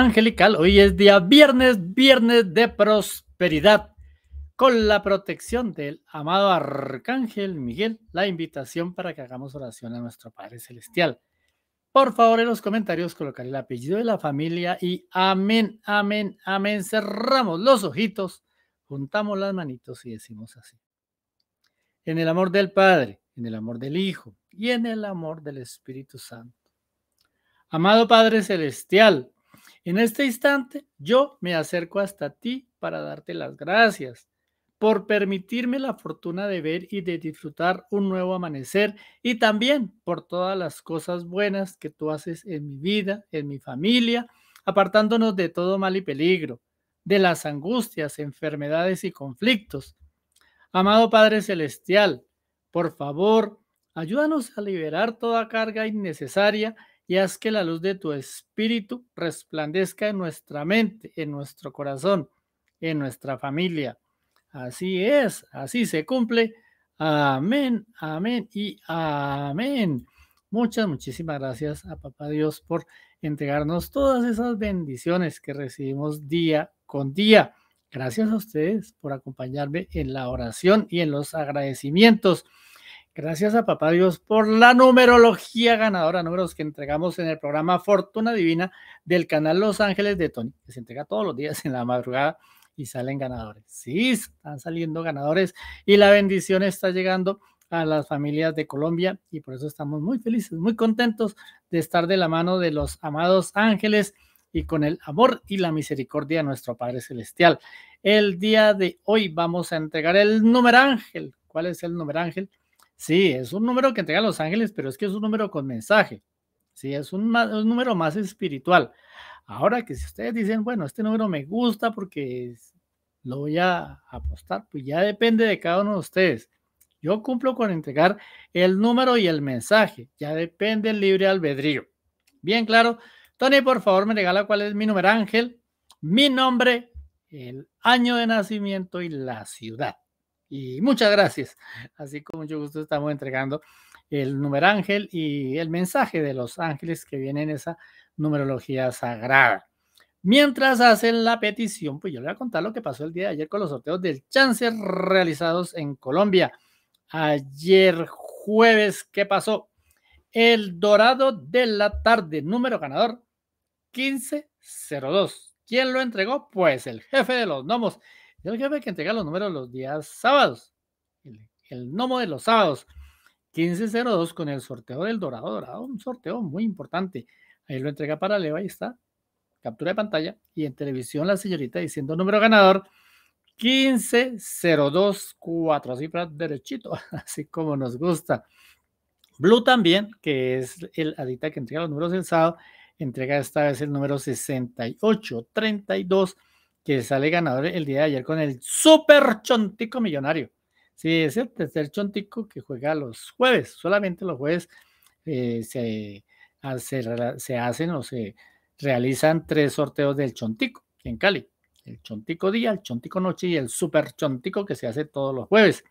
angelical. Hoy es día viernes, viernes de prosperidad. Con la protección del amado Arcángel Miguel, la invitación para que hagamos oración a nuestro Padre Celestial. Por favor, en los comentarios colocar el apellido de la familia y amén, amén, amén. Cerramos los ojitos, juntamos las manitos y decimos así. En el amor del Padre, en el amor del Hijo y en el amor del Espíritu Santo. Amado Padre Celestial, en este instante, yo me acerco hasta ti para darte las gracias por permitirme la fortuna de ver y de disfrutar un nuevo amanecer y también por todas las cosas buenas que tú haces en mi vida, en mi familia, apartándonos de todo mal y peligro, de las angustias, enfermedades y conflictos. Amado Padre Celestial, por favor, ayúdanos a liberar toda carga innecesaria y haz que la luz de tu espíritu resplandezca en nuestra mente, en nuestro corazón, en nuestra familia. Así es, así se cumple. Amén, amén y amén. Muchas, muchísimas gracias a Papá Dios por entregarnos todas esas bendiciones que recibimos día con día. Gracias a ustedes por acompañarme en la oración y en los agradecimientos Gracias a Papá Dios por la numerología ganadora, números que entregamos en el programa Fortuna Divina del canal Los Ángeles de Tony, que se entrega todos los días en la madrugada y salen ganadores. Sí, están saliendo ganadores y la bendición está llegando a las familias de Colombia y por eso estamos muy felices, muy contentos de estar de la mano de los amados ángeles y con el amor y la misericordia de nuestro Padre Celestial. El día de hoy vamos a entregar el número ángel. ¿Cuál es el número ángel? Sí, es un número que entrega los ángeles, pero es que es un número con mensaje. Sí, es un, número más espiritual. Ahora que si ustedes dicen, bueno, este número me gusta porque lo voy a apostar, pues ya depende de cada uno de ustedes. Yo cumplo con entregar el número y el mensaje. Ya depende el libre albedrío. Bien claro. Tony, por favor, me regala cuál es mi número ángel, mi nombre, el año de nacimiento y la ciudad. Y muchas gracias. Así con mucho gusto estamos entregando el número ángel y el mensaje de los ángeles que vienen esa numerología sagrada. Mientras hacen la petición, pues yo le voy a contar lo que pasó el día de ayer con los sorteos del Chance realizados en Colombia. Ayer jueves, ¿qué pasó? El Dorado de la Tarde, número ganador 1502. ¿Quién lo entregó? Pues el jefe de los gnomos, el jefe que entrega los números los días sábados. El, nomo de los sábados. 1502 con el sorteo del Dorado Dorado. Un sorteo muy importante. Ahí lo entrega para Leo. Ahí está. Captura de pantalla. Y en televisión la señorita diciendo número ganador. 15024, así para derechito, así como nos gusta. Blue también, que es el adicta que entrega los números del sábado, entrega esta vez el número 6832 que sale ganador el día de ayer con el super chontico millonario. Sí, es el tercer chontico que juega los jueves, solamente los jueves eh, se, se, hacen o se realizan tres sorteos del chontico en Cali. El chontico día, el chontico noche y el super chontico que se hace todos los jueves,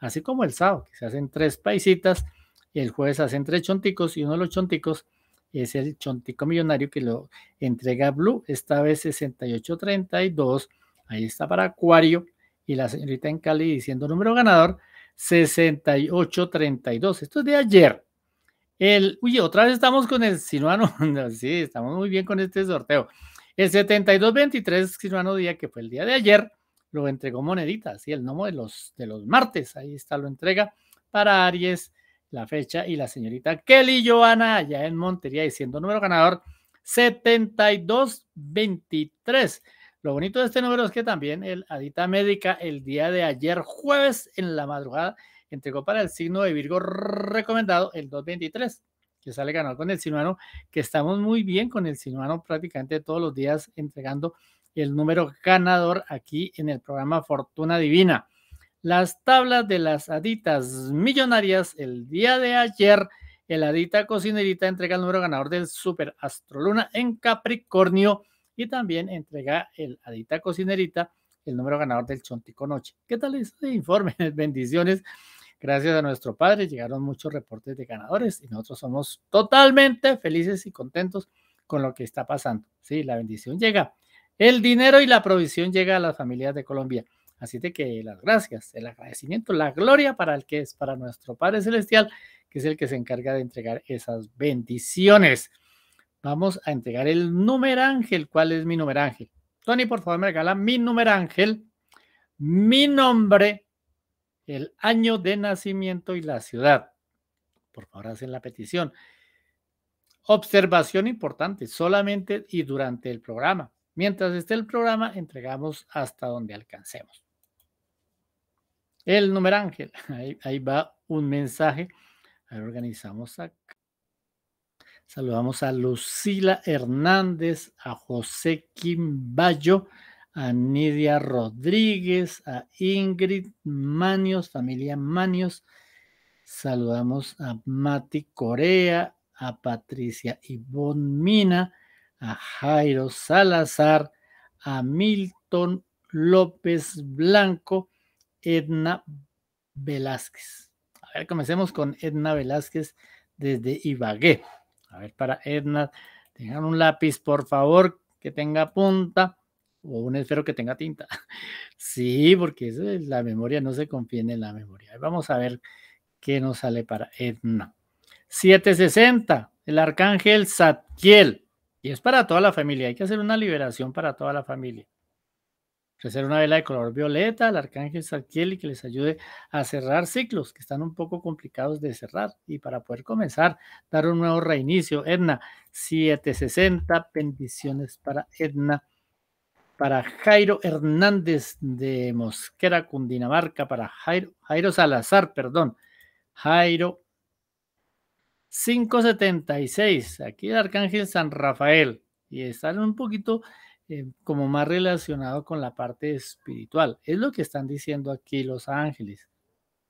así como el sábado, que se hacen tres paisitas y el jueves hacen tres chonticos y uno de los chonticos es el Chontico Millonario que lo entrega Blue, esta vez 6832, ahí está para Acuario, y la señorita en Cali diciendo número ganador 6832, esto es de ayer. El, uy, otra vez estamos con el Sinuano, sí, estamos muy bien con este sorteo. El 7223 ciruano Día, que fue el día de ayer, lo entregó Monedita, sí, el Nomo de los, de los martes, ahí está, lo entrega para Aries la fecha y la señorita Kelly Joana allá en Montería diciendo número ganador 7223. Lo bonito de este número es que también el Adita Médica el día de ayer jueves en la madrugada entregó para el signo de Virgo recomendado el 223 que sale ganador con el sinuano, que estamos muy bien con el sinuano prácticamente todos los días entregando el número ganador aquí en el programa Fortuna Divina las tablas de las aditas millonarias el día de ayer. El adita cocinerita entrega el número ganador del Super Astroluna en Capricornio y también entrega el adita cocinerita el número ganador del Chontico Noche. ¿Qué tal este informe? Bendiciones. Gracias a nuestro padre llegaron muchos reportes de ganadores y nosotros somos totalmente felices y contentos con lo que está pasando. Sí, la bendición llega. El dinero y la provisión llega a las familias de Colombia. Así de que las gracias, el agradecimiento, la gloria para el que es, para nuestro Padre Celestial, que es el que se encarga de entregar esas bendiciones. Vamos a entregar el número ángel. ¿Cuál es mi número ángel? Tony, por favor, me regala mi número ángel, mi nombre, el año de nacimiento y la ciudad. Por favor, hacen la petición. Observación importante, solamente y durante el programa. Mientras esté el programa, entregamos hasta donde alcancemos. El número ángel. Ahí, va un mensaje. organizamos acá. Saludamos a Lucila Hernández, a José Quimbayo, a Nidia Rodríguez, a Ingrid Manios, familia Manios. Saludamos a Mati Corea, a Patricia Ivonne Mina, a Jairo Salazar, a Milton López Blanco, Edna Velázquez. A ver, comencemos con Edna Velázquez desde Ibagué. A ver, para Edna, tengan un lápiz, por favor, que tenga punta o un esfero que tenga tinta. Sí, porque es la memoria, no se confía en la memoria. Vamos a ver qué nos sale para Edna. 760, el arcángel Satiel Y es para toda la familia, hay que hacer una liberación para toda la familia. Ofrecer una vela de color violeta al arcángel Sarkiel y que les ayude a cerrar ciclos que están un poco complicados de cerrar y para poder comenzar, dar un nuevo reinicio. Edna, 760, bendiciones para Edna. Para Jairo Hernández de Mosquera, Cundinamarca, para Jairo, Jairo Salazar, perdón. Jairo 576, aquí el Arcángel San Rafael, y están un poquito eh, como más relacionado con la parte espiritual. Es lo que están diciendo aquí los ángeles.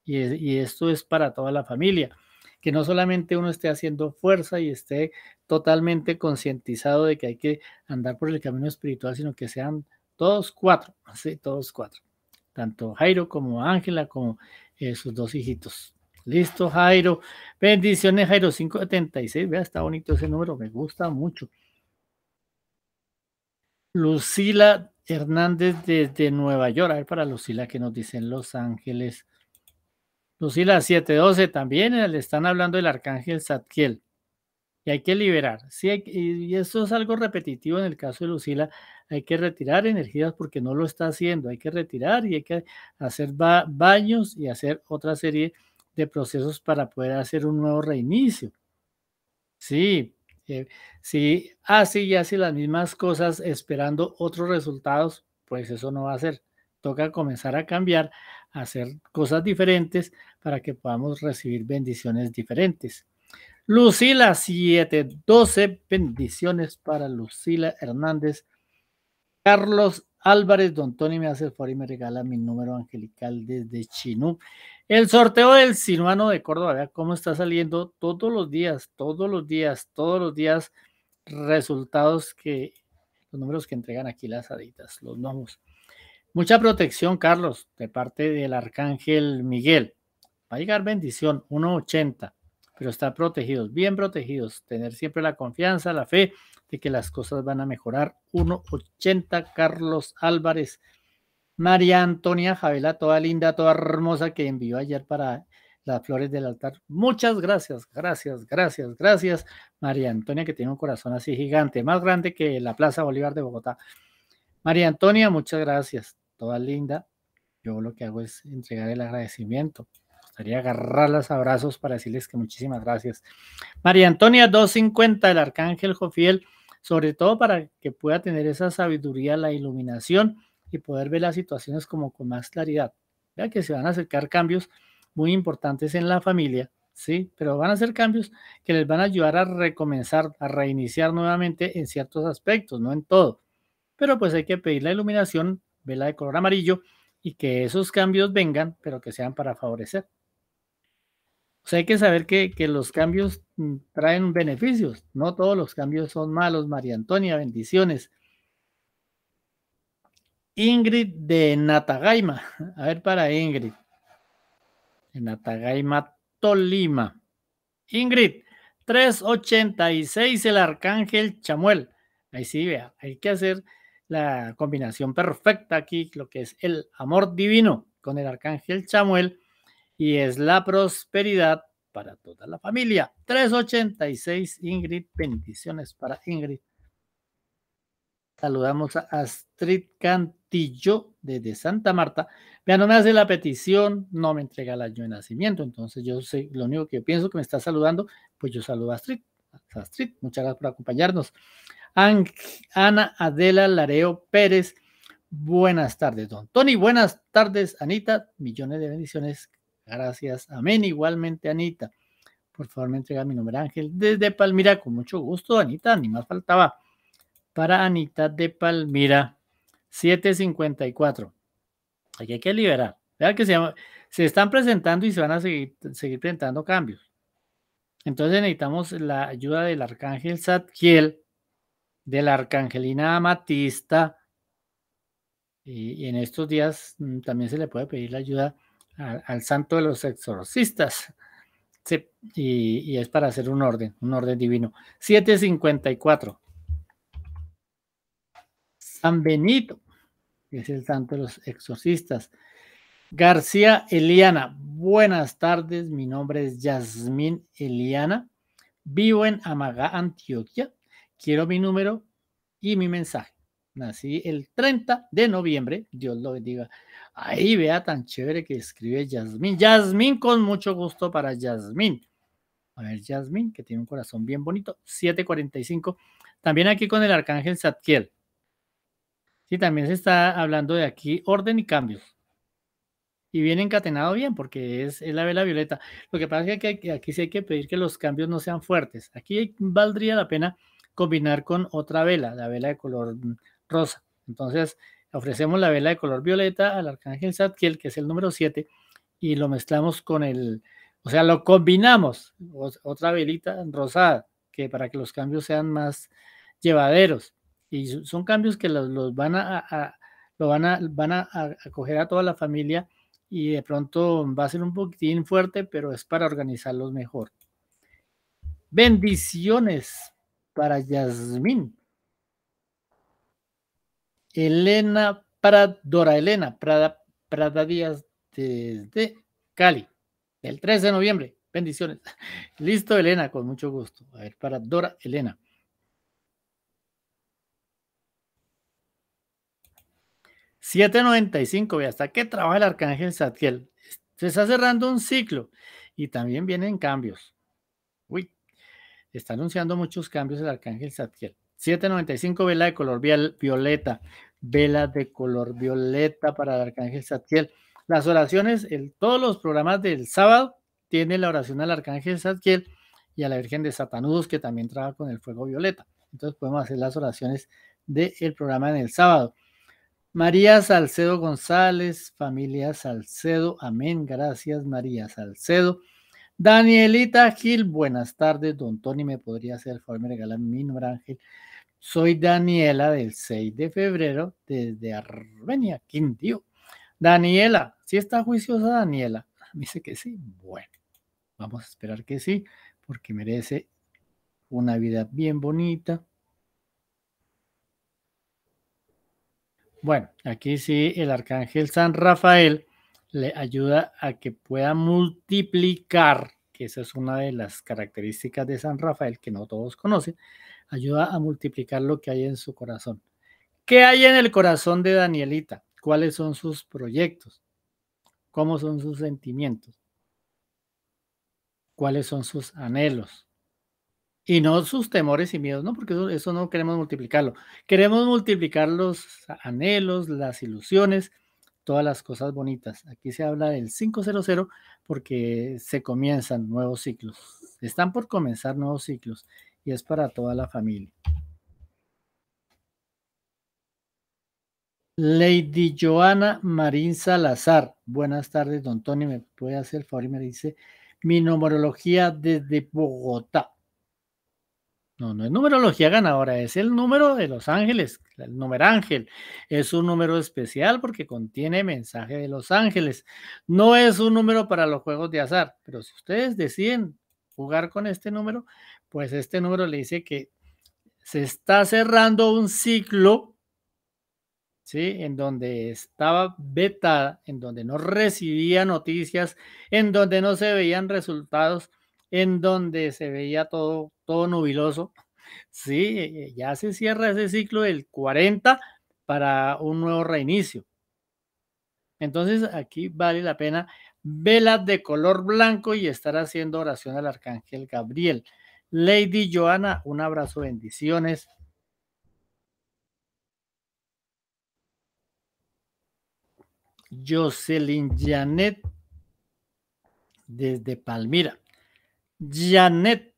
Y, esto es para toda la familia. Que no solamente uno esté haciendo fuerza y esté totalmente concientizado de que hay que andar por el camino espiritual, sino que sean todos cuatro, sí, todos cuatro. Tanto Jairo como Ángela, como eh, sus dos hijitos. Listo, Jairo. Bendiciones, Jairo 576. Vea, está bonito ese número, me gusta mucho. Lucila Hernández desde Nueva York. A ver, para Lucila, que nos dicen Los Ángeles. Lucila 712 también le están hablando el arcángel Satkiel. Y hay que liberar. Sí, y eso es algo repetitivo en el caso de Lucila. Hay que retirar energías porque no lo está haciendo. Hay que retirar y hay que hacer baños y hacer otra serie de procesos para poder hacer un nuevo reinicio. Sí, si así ah, y así las mismas cosas esperando otros resultados, pues eso no va a ser. Toca comenzar a cambiar, a hacer cosas diferentes para que podamos recibir bendiciones diferentes. Lucila 712, bendiciones para Lucila Hernández. Carlos Álvarez, don Tony me hace el favor y me regala mi número angelical desde Chinú. El sorteo del sinuano de Córdoba, vea cómo está saliendo todos los días, todos los días, todos los días, resultados que, los números que entregan aquí las aditas, los nomos. Mucha protección, Carlos, de parte del arcángel Miguel. Va a llegar bendición, 1.80, pero está protegidos, bien protegidos. Tener siempre la confianza, la fe de que las cosas van a mejorar. 1.80, Carlos Álvarez. María Antonia Javela, toda linda, toda hermosa, que envió ayer para las flores del altar. Muchas gracias, gracias, gracias, gracias, María Antonia, que tiene un corazón así gigante, más grande que la Plaza Bolívar de Bogotá. María Antonia, muchas gracias, toda linda. Yo lo que hago es entregar el agradecimiento. Me Gustaría agarrar los abrazos para decirles que muchísimas gracias. María Antonia 250, el arcángel Jofiel, sobre todo para que pueda tener esa sabiduría, la iluminación y poder ver las situaciones como con más claridad. Ya que se van a acercar cambios muy importantes en la familia, ¿sí? Pero van a ser cambios que les van a ayudar a recomenzar, a reiniciar nuevamente en ciertos aspectos, no en todo. Pero pues hay que pedir la iluminación, vela de color amarillo y que esos cambios vengan, pero que sean para favorecer. O sea, hay que saber que, que los cambios mm, traen beneficios, no todos los cambios son malos, María Antonia, bendiciones. Ingrid de Natagaima. A ver para Ingrid. Natagaima, Tolima. Ingrid, 386 el Arcángel Chamuel. Ahí sí, vea, hay que hacer la combinación perfecta aquí, lo que es el amor divino con el Arcángel Chamuel y es la prosperidad para toda la familia. 386 Ingrid, bendiciones para Ingrid. Saludamos a Astrid Cantillo desde Santa Marta. vean, no me hace la petición, no me entrega el año de nacimiento. Entonces, yo sé, lo único que pienso que me está saludando, pues yo saludo a Astrid. Astrid, muchas gracias por acompañarnos. Ana Adela Lareo Pérez, buenas tardes, don Tony. Buenas tardes, Anita. Millones de bendiciones. Gracias. Amén. Igualmente, Anita. Por favor, me entrega mi nombre, Ángel, desde Palmira. Con mucho gusto, Anita, ni más faltaba para Anita de Palmira, 754. Aquí hay que liberar. Vean que se, están presentando y se van a seguir, presentando cambios. Entonces necesitamos la ayuda del arcángel Zadkiel, de la arcangelina Amatista. Y, en estos días mm, también se le puede pedir la ayuda al, santo de los exorcistas. y, y, es para hacer un orden, un orden divino. 754. San Benito, que es el santo de los exorcistas. García Eliana, buenas tardes, mi nombre es Yasmín Eliana, vivo en Amagá, Antioquia, quiero mi número y mi mensaje. Nací el 30 de noviembre, Dios lo bendiga. Ahí vea tan chévere que escribe Yasmín. Yasmín con mucho gusto para Yasmín. A ver, Yasmín, que tiene un corazón bien bonito, 745. También aquí con el arcángel Satkiel. Y también se está hablando de aquí orden y cambios Y viene encatenado bien, porque es, la vela violeta. Lo que pasa es que aquí, sí hay que pedir que los cambios no sean fuertes. Aquí valdría la pena combinar con otra vela, la vela de color rosa. Entonces, ofrecemos la vela de color violeta al arcángel Satkiel, que es el número 7, y lo mezclamos con el, o sea, lo combinamos, otra velita rosada, que para que los cambios sean más llevaderos. Y son cambios que los, van a, lo van a, van a acoger a toda la familia y de pronto va a ser un poquitín fuerte, pero es para organizarlos mejor. Bendiciones para Yasmín. Elena para Dora Elena Prada, Prada Díaz desde Cali, el 3 de noviembre. Bendiciones. Listo, Elena, con mucho gusto. A ver, para Dora Elena. 7.95, ve hasta qué trabaja el arcángel Satiel, Se está cerrando un ciclo y también vienen cambios. Uy, está anunciando muchos cambios el arcángel Satiel 7.95, vela de color violeta, vela de color violeta para el arcángel Satiel, Las oraciones, todos los programas del sábado tienen la oración al arcángel Satiel y a la Virgen de Satanudos, que también trabaja con el fuego violeta. Entonces podemos hacer las oraciones del programa en el sábado. María Salcedo González, familia Salcedo, amén, gracias María Salcedo. Danielita Gil, buenas tardes, don Tony, ¿me podría hacer favor, de regalar mi nombre Ángel? Soy Daniela del 6 de febrero desde Armenia, Quindío. Daniela, ¿sí está juiciosa Daniela? Me dice que sí. Bueno, vamos a esperar que sí, porque merece una vida bien bonita, Bueno, aquí sí el arcángel San Rafael le ayuda a que pueda multiplicar, que esa es una de las características de San Rafael que no todos conocen, ayuda a multiplicar lo que hay en su corazón. ¿Qué hay en el corazón de Danielita? ¿Cuáles son sus proyectos? ¿Cómo son sus sentimientos? ¿Cuáles son sus anhelos? Y no sus temores y miedos, ¿no? Porque eso, no queremos multiplicarlo. Queremos multiplicar los anhelos, las ilusiones, todas las cosas bonitas. Aquí se habla del 500 porque se comienzan nuevos ciclos. Están por comenzar nuevos ciclos y es para toda la familia. Lady Joana Marín Salazar. Buenas tardes, don Tony. ¿Me puede hacer favor y me dice mi numerología desde Bogotá? No, no es numerología ganadora, es el número de los ángeles, el número ángel. Es un número especial porque contiene mensaje de los ángeles. No es un número para los juegos de azar, pero si ustedes deciden jugar con este número, pues este número le dice que se está cerrando un ciclo, ¿sí? En donde estaba beta, en donde no recibía noticias, en donde no se veían resultados en donde se veía todo, todo nubiloso. Sí, eh, eh, ya se cierra ese ciclo del 40 para un nuevo reinicio. Entonces aquí vale la pena velas de color blanco y estar haciendo oración al arcángel Gabriel. Lady Joana, un abrazo, bendiciones. Jocelyn Janet desde Palmira. Janet.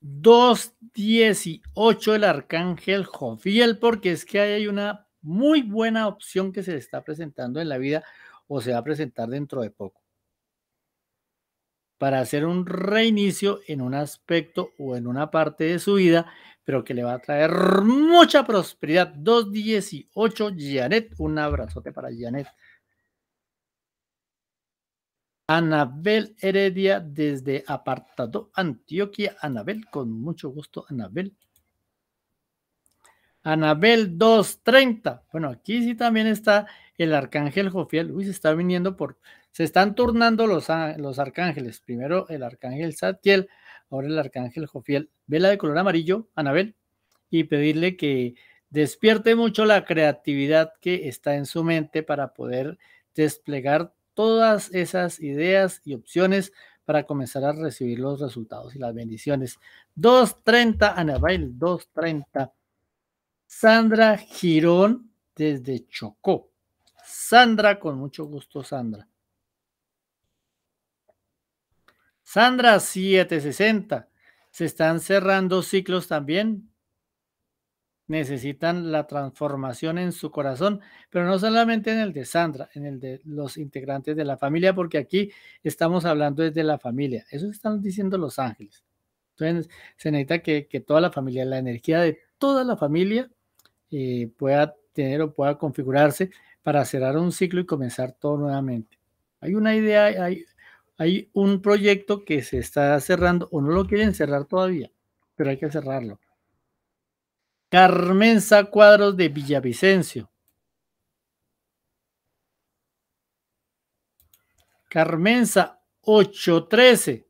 Dos dieciocho el arcángel Jofiel, porque es que hay una muy buena opción que se le está presentando en la vida o se va a presentar dentro de poco para hacer un reinicio en un aspecto o en una parte de su vida, pero que le va a traer mucha prosperidad. 218, Janet, un abrazote para Janet. Anabel Heredia desde Apartado, Antioquia. Anabel, con mucho gusto, Anabel. Anabel 230. Bueno, aquí sí también está el arcángel Jofiel. Uy, se está viniendo por se están turnando los, los arcángeles. Primero el arcángel Satiel, ahora el arcángel Jofiel. Vela de color amarillo, Anabel, y pedirle que despierte mucho la creatividad que está en su mente para poder desplegar todas esas ideas y opciones para comenzar a recibir los resultados y las bendiciones. 230, Anabel, 230. Sandra Girón desde Chocó. Sandra, con mucho gusto, Sandra. Sandra 760. Se están cerrando ciclos también. Necesitan la transformación en su corazón, pero no solamente en el de Sandra, en el de los integrantes de la familia, porque aquí estamos hablando desde la familia. Eso están diciendo los ángeles. Entonces, se necesita que, toda la familia, la energía de toda la familia eh, pueda tener o pueda configurarse para cerrar un ciclo y comenzar todo nuevamente. Hay una idea, hay, hay un proyecto que se está cerrando o no lo quieren cerrar todavía, pero hay que cerrarlo. Carmenza Cuadros de Villavicencio. Carmenza 813.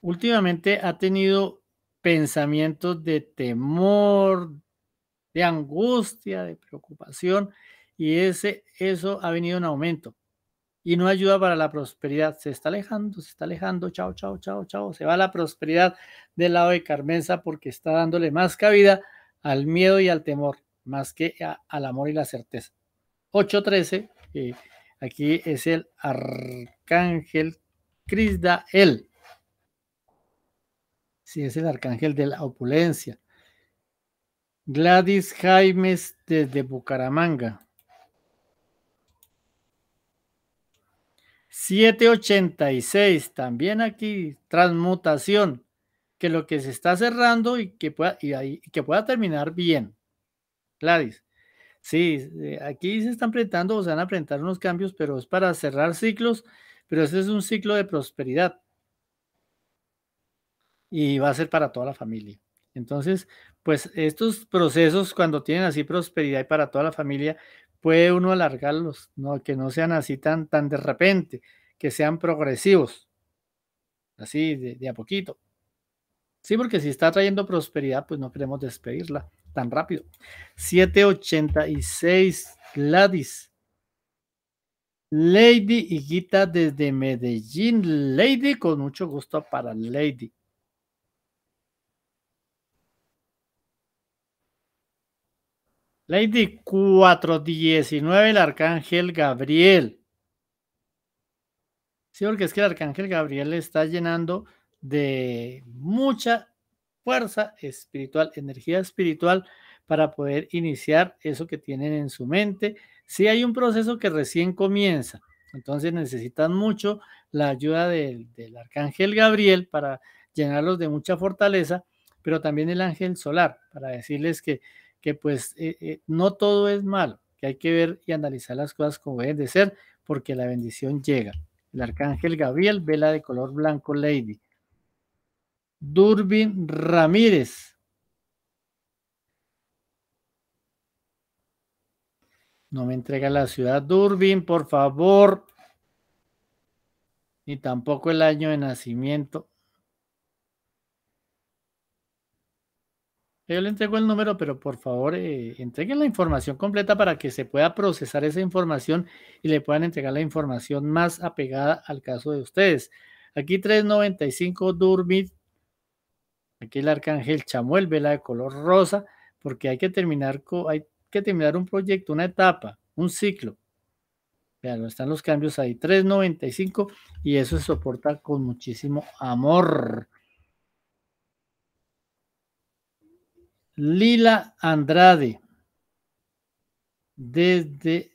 Últimamente ha tenido pensamientos de temor, de angustia, de preocupación, y ese, eso ha venido en aumento y no ayuda para la prosperidad. Se está alejando, se está alejando, chao, chao, chao, chao. Se va la prosperidad del lado de Carmenza porque está dándole más cabida al miedo y al temor, más que al amor y la certeza. 8.13, eh, aquí es el arcángel Crisdael. Sí, es el arcángel de la opulencia. Gladys Jaimes desde Bucaramanga. 786, también aquí, transmutación, que lo que se está cerrando y que pueda, y que pueda terminar bien. Gladys, sí, eh, aquí se están presentando o se van a presentar unos cambios, pero es para cerrar ciclos, pero ese es un ciclo de prosperidad. Y va a ser para toda la familia. Entonces, pues estos procesos, cuando tienen así prosperidad y para toda la familia, puede uno alargarlos, ¿no? que no sean así tan, tan de repente, que sean progresivos, así de, de a poquito. Sí, porque si está trayendo prosperidad, pues no queremos despedirla tan rápido. 786 Gladys. Lady Higuita desde Medellín. Lady, con mucho gusto para Lady. Lady 419, el arcángel Gabriel. Sí, porque es que el arcángel Gabriel está llenando de mucha fuerza espiritual, energía espiritual para poder iniciar eso que tienen en su mente. Si sí, hay un proceso que recién comienza, entonces necesitan mucho la ayuda del arcángel Gabriel para llenarlos de mucha fortaleza, pero también el ángel solar para decirles que que pues eh, eh, no todo es malo, que hay que ver y analizar las cosas como deben de ser, porque la bendición llega. El arcángel Gabriel, vela de color blanco, Lady. Durbin Ramírez. No me entrega la ciudad Durbin, por favor. Ni tampoco el año de nacimiento. Yo le entrego el número, pero por favor eh, entreguen la información completa para que se pueda procesar esa información y le puedan entregar la información más apegada al caso de ustedes. Aquí 395 Durmit, aquí el arcángel Chamuel, vela de color rosa, porque hay que terminar, hay que terminar un proyecto, una etapa, un ciclo. Vean, están los cambios ahí, 395, y eso se soporta con muchísimo amor. Lila Andrade, desde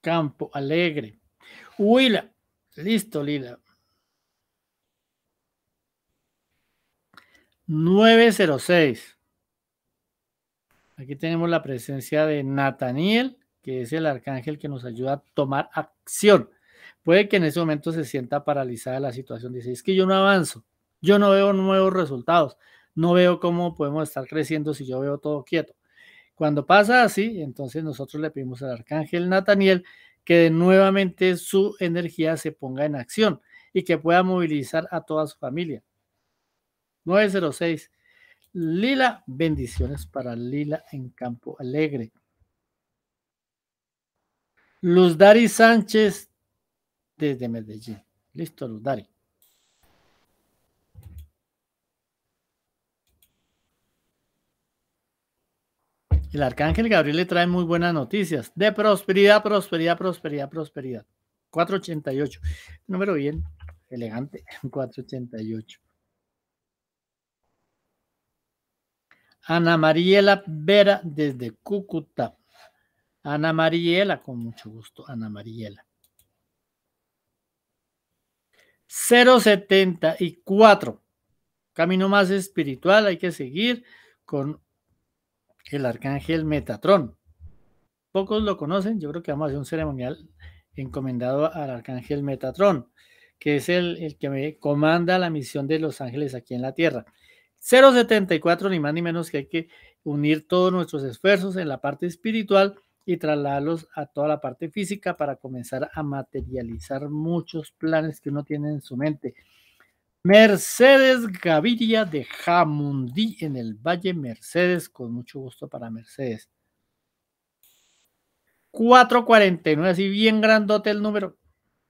Campo Alegre. Huila, listo Lila. 906. Aquí tenemos la presencia de Nathaniel, que es el arcángel que nos ayuda a tomar acción. Puede que en ese momento se sienta paralizada la situación. Dice, es que yo no avanzo, yo no veo nuevos resultados no veo cómo podemos estar creciendo si yo veo todo quieto. Cuando pasa así, entonces nosotros le pedimos al arcángel Nathaniel que nuevamente su energía se ponga en acción y que pueda movilizar a toda su familia. 906. Lila, bendiciones para Lila en Campo Alegre. Luz Dari Sánchez desde Medellín. Listo, Luz Dari. El arcángel Gabriel le trae muy buenas noticias. De prosperidad, prosperidad, prosperidad, prosperidad. 488. Número bien, elegante. 488. Ana Mariela Vera desde Cúcuta. Ana Mariela, con mucho gusto, Ana Mariela. 074. Camino más espiritual, hay que seguir con el arcángel Metatrón. Pocos lo conocen, yo creo que vamos a hacer un ceremonial encomendado al arcángel Metatrón, que es el, el que me comanda la misión de los ángeles aquí en la tierra. 074, ni más ni menos que hay que unir todos nuestros esfuerzos en la parte espiritual y trasladarlos a toda la parte física para comenzar a materializar muchos planes que uno tiene en su mente. Mercedes Gaviria de Jamundí en el Valle Mercedes, con mucho gusto para Mercedes. 449, así bien grandote el número.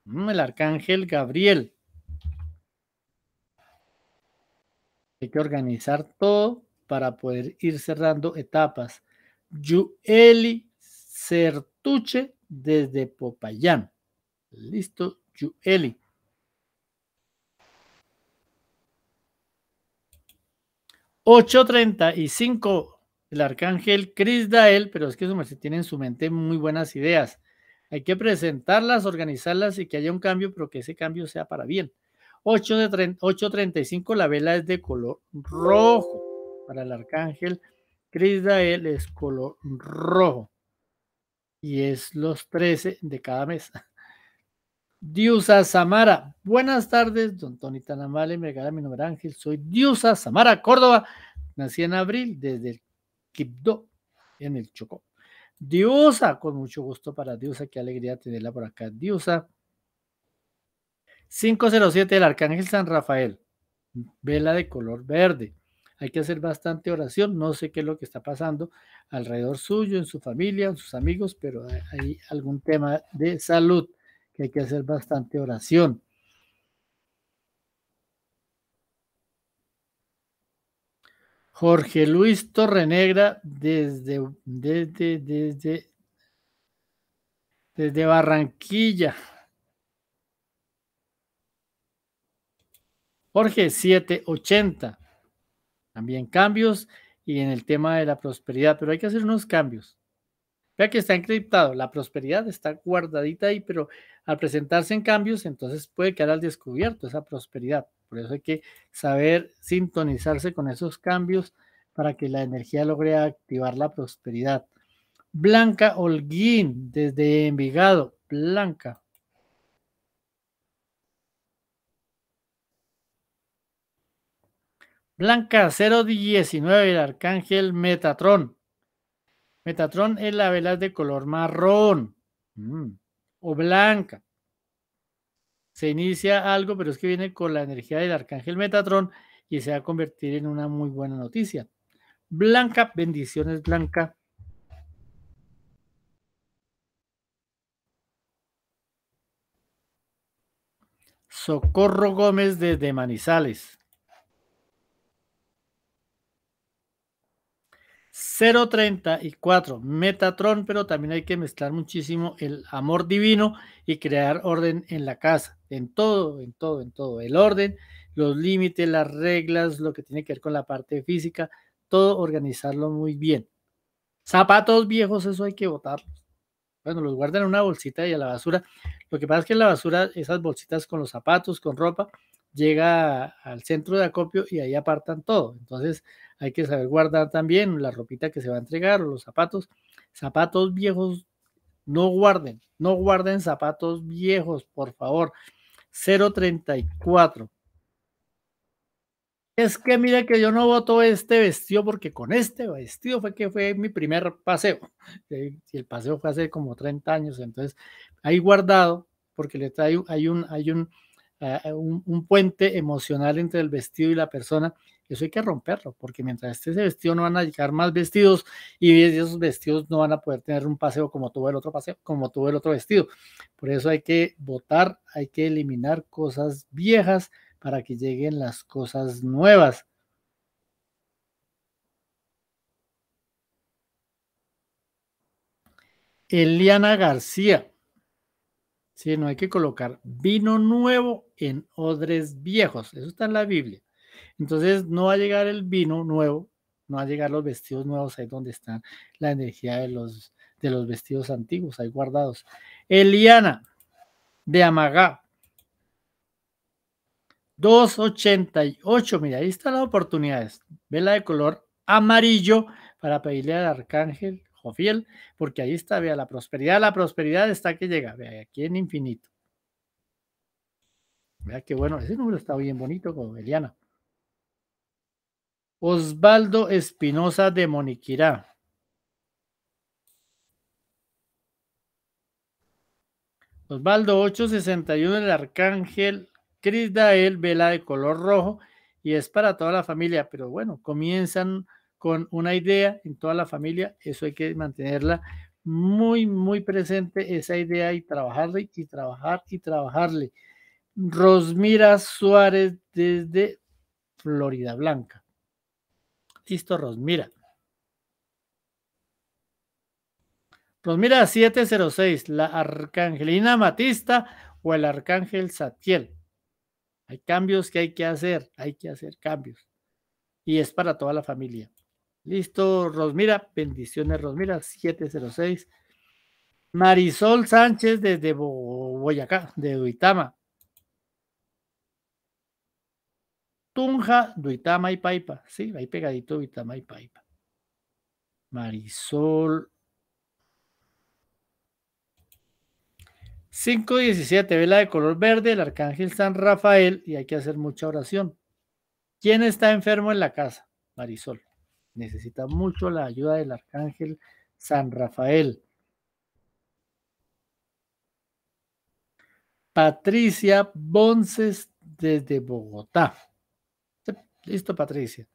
Mm, el arcángel Gabriel. Hay que organizar todo para poder ir cerrando etapas. Yueli Certuche desde Popayán. Listo, Yueli. 8.35, el arcángel Crisdael, pero es que su merced tiene en su mente muy buenas ideas. Hay que presentarlas, organizarlas y que haya un cambio, pero que ese cambio sea para bien. 8.35, la vela es de color rojo. Para el arcángel Crisdael es color rojo. Y es los 13 de cada mesa. Diosa Samara. Buenas tardes, don Tony Tanamale, me regala mi nombre Ángel, soy Diosa Samara Córdoba, nací en abril desde el Quibdó, en el Chocó. Diosa, con mucho gusto para Diosa, qué alegría tenerla por acá, Diusa. 507 del Arcángel San Rafael, vela de color verde. Hay que hacer bastante oración, no sé qué es lo que está pasando alrededor suyo, en su familia, en sus amigos, pero hay algún tema de salud que hay que hacer bastante oración. Jorge Luis Torrenegra desde, desde, desde, desde Barranquilla. Jorge 780. También cambios y en el tema de la prosperidad, pero hay que hacer unos cambios. Vea que está encriptado, la prosperidad está guardadita ahí, pero al presentarse en cambios, entonces puede quedar al descubierto esa prosperidad. Por eso hay que saber sintonizarse con esos cambios para que la energía logre activar la prosperidad. Blanca Holguín, desde Envigado. Blanca. Blanca 019, el arcángel Metatron. Metatron es la vela de color marrón mm, o blanca. Se inicia algo, pero es que viene con la energía del arcángel Metatron y se va a convertir en una muy buena noticia. Blanca, bendiciones, Blanca. Socorro Gómez desde Manizales. 034, Metatron, pero también hay que mezclar muchísimo el amor divino y crear orden en la casa, en todo, en todo, en todo. El orden, los límites, las reglas, lo que tiene que ver con la parte física, todo organizarlo muy bien. Zapatos viejos, eso hay que botarlos. Bueno, los guardan en una bolsita y a la basura. Lo que pasa es que en la basura, esas bolsitas con los zapatos, con ropa, llega al centro de acopio y ahí apartan todo. Entonces hay que saber guardar también la ropita que se va a entregar o los zapatos. Zapatos viejos, no guarden, no guarden zapatos viejos, por favor. 034. Es que mire que yo no voto este vestido porque con este vestido fue que fue mi primer paseo. Eh, y el paseo fue hace como 30 años, entonces ahí guardado porque le trae hay un hay un eh, eh, un, puente emocional entre el vestido y la persona, eso hay que romperlo, porque mientras esté ese vestido no van a llegar más vestidos y esos vestidos no van a poder tener un paseo como tuvo el otro paseo, como tuvo el otro vestido. Por eso hay que votar, hay que eliminar cosas viejas para que lleguen las cosas nuevas. Eliana García Sí, no hay que colocar vino nuevo en odres viejos. Eso está en la Biblia. Entonces no va a llegar el vino nuevo, no va a llegar los vestidos nuevos ahí donde están la energía de los, de los vestidos antiguos, ahí guardados. Eliana de Amagá. 288, mira, ahí están las oportunidades. Vela de color amarillo para pedirle al arcángel fiel porque ahí está, vea, la prosperidad, la prosperidad está que llega, vea, aquí en infinito. Vea que bueno, ese número está bien bonito con Eliana. Osvaldo Espinosa de Moniquirá. Osvaldo 861, el arcángel Crisdael, vela de color rojo y es para toda la familia, pero bueno, comienzan con una idea en toda la familia, eso hay que mantenerla muy, muy presente, esa idea y trabajarle y trabajar y trabajarle. Rosmira Suárez desde Florida Blanca. Listo, Rosmira. Rosmira 706, la Arcangelina Matista o el Arcángel Satiel. Hay cambios que hay que hacer, hay que hacer cambios. Y es para toda la familia. Listo, Rosmira. Bendiciones, Rosmira, 706. Marisol Sánchez desde Boyacá, de Duitama. Tunja, Duitama y Paipa. Sí, ahí pegadito Duitama y Paipa. Marisol. 517, vela de color verde, el arcángel San Rafael, y hay que hacer mucha oración. ¿Quién está enfermo en la casa? Marisol necesita mucho la ayuda del arcángel San Rafael. Patricia Bonces desde Bogotá. Listo, Patricia.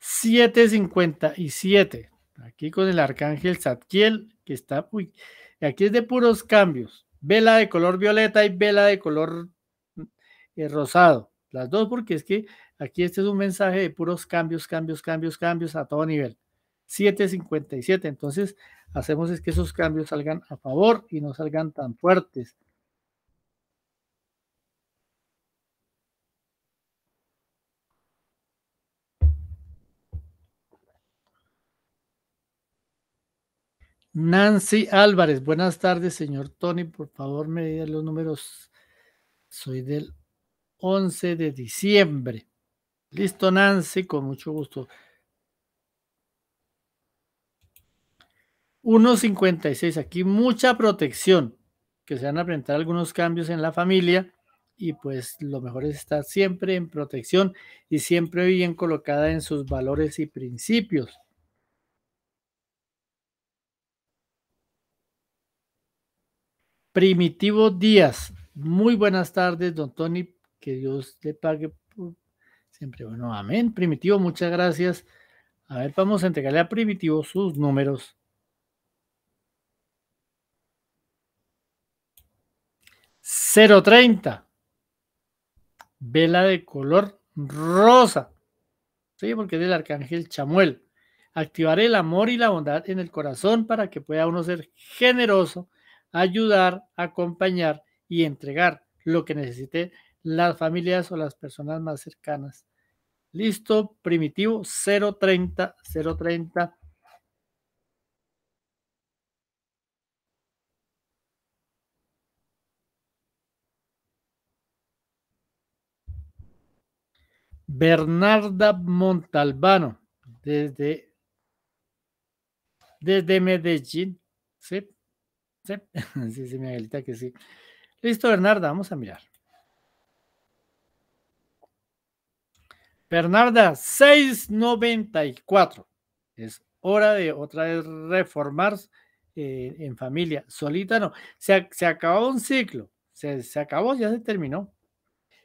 7.57 Aquí con el arcángel Zadkiel, que está. aquí es de puros cambios vela de color violeta y vela de color eh, rosado. Las dos, porque es que aquí este es un mensaje de puros cambios, cambios, cambios, cambios a todo nivel. 7.57. Entonces, hacemos es que esos cambios salgan a favor y no salgan tan fuertes. Nancy Álvarez, buenas tardes, señor Tony. Por favor, me digan los números. Soy del 11 de diciembre. Listo, Nancy, con mucho gusto. 1.56. Aquí mucha protección, que se van a presentar algunos cambios en la familia y pues lo mejor es estar siempre en protección y siempre bien colocada en sus valores y principios. Primitivo Díaz. Muy buenas tardes, don Tony. Que Dios te pague siempre. Bueno, amén. Primitivo, muchas gracias. A ver, vamos a entregarle a Primitivo sus números. Cero treinta. Vela de color rosa. Sí, porque es del arcángel Chamuel. Activar el amor y la bondad en el corazón para que pueda uno ser generoso ayudar, acompañar y entregar lo que necesite las familias o las personas más cercanas. Listo, primitivo 030 030 Bernarda Montalbano, desde, desde Medellín. ¿sí? Sí, sí, mi Angelita que sí. Listo, Bernarda, vamos a mirar. Bernarda, 694. Es hora de otra vez reformar eh, en familia. Solita no. Se, acabó un ciclo. Se, acabó, ya se terminó.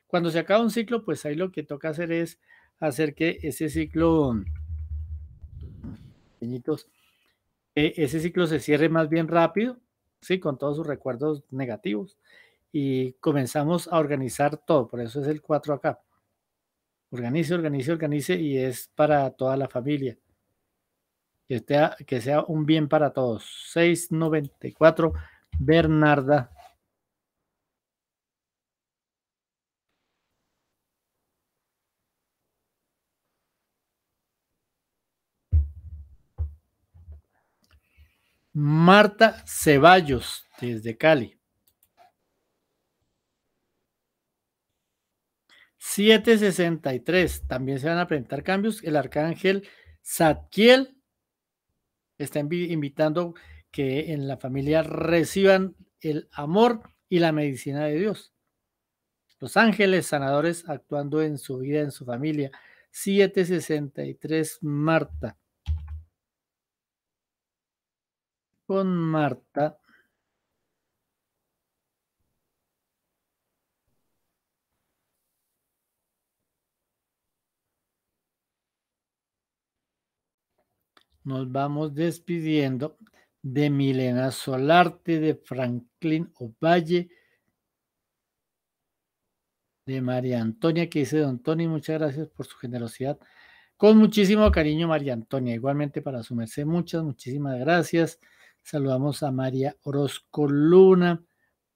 Cuando se acaba un ciclo, pues ahí lo que toca hacer es hacer que ese ciclo, peñitos, ese ciclo se cierre más bien rápido ¿sí? Con todos sus recuerdos negativos. Y comenzamos a organizar todo, por eso es el 4 acá. Organice, organice, organice y es para toda la familia. Que sea, que sea un bien para todos. 694 Bernarda Marta Ceballos, desde Cali. 763, también se van a presentar cambios. El arcángel Zadkiel está invitando que en la familia reciban el amor y la medicina de Dios. Los ángeles sanadores actuando en su vida, en su familia. 763 Marta. con Marta. Nos vamos despidiendo de Milena Solarte, de Franklin Ovalle, de María Antonia, que dice Don Tony, muchas gracias por su generosidad. Con muchísimo cariño, María Antonia, igualmente para su merced, muchas, muchísimas gracias. Saludamos a María Orozco Luna,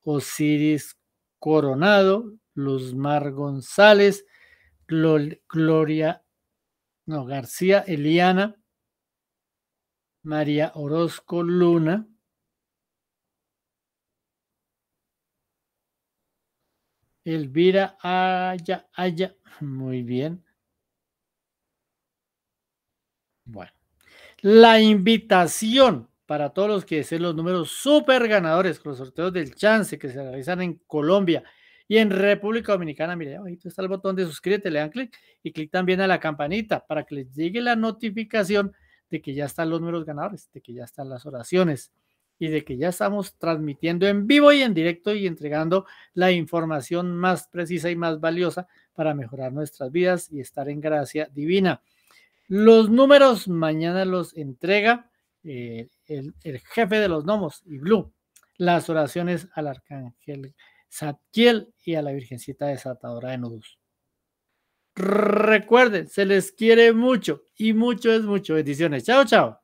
Osiris Coronado, Luzmar González, Gloria no, García Eliana, María Orozco Luna. Elvira Aya, Aya, muy bien. Bueno, la invitación para todos los que deseen los números super ganadores con los sorteos del chance que se realizan en Colombia y en República Dominicana. Mire, ahí está el botón de suscríbete, le dan clic y clic también a la campanita para que les llegue la notificación de que ya están los números ganadores, de que ya están las oraciones y de que ya estamos transmitiendo en vivo y en directo y entregando la información más precisa y más valiosa para mejorar nuestras vidas y estar en gracia divina. Los números mañana los entrega eh, el, jefe de los gnomos, Blue las oraciones al arcángel Satiel y a la Virgencita desatadora de nudos. Recuerden, se les quiere mucho y mucho es mucho. Bendiciones. Chao, chao.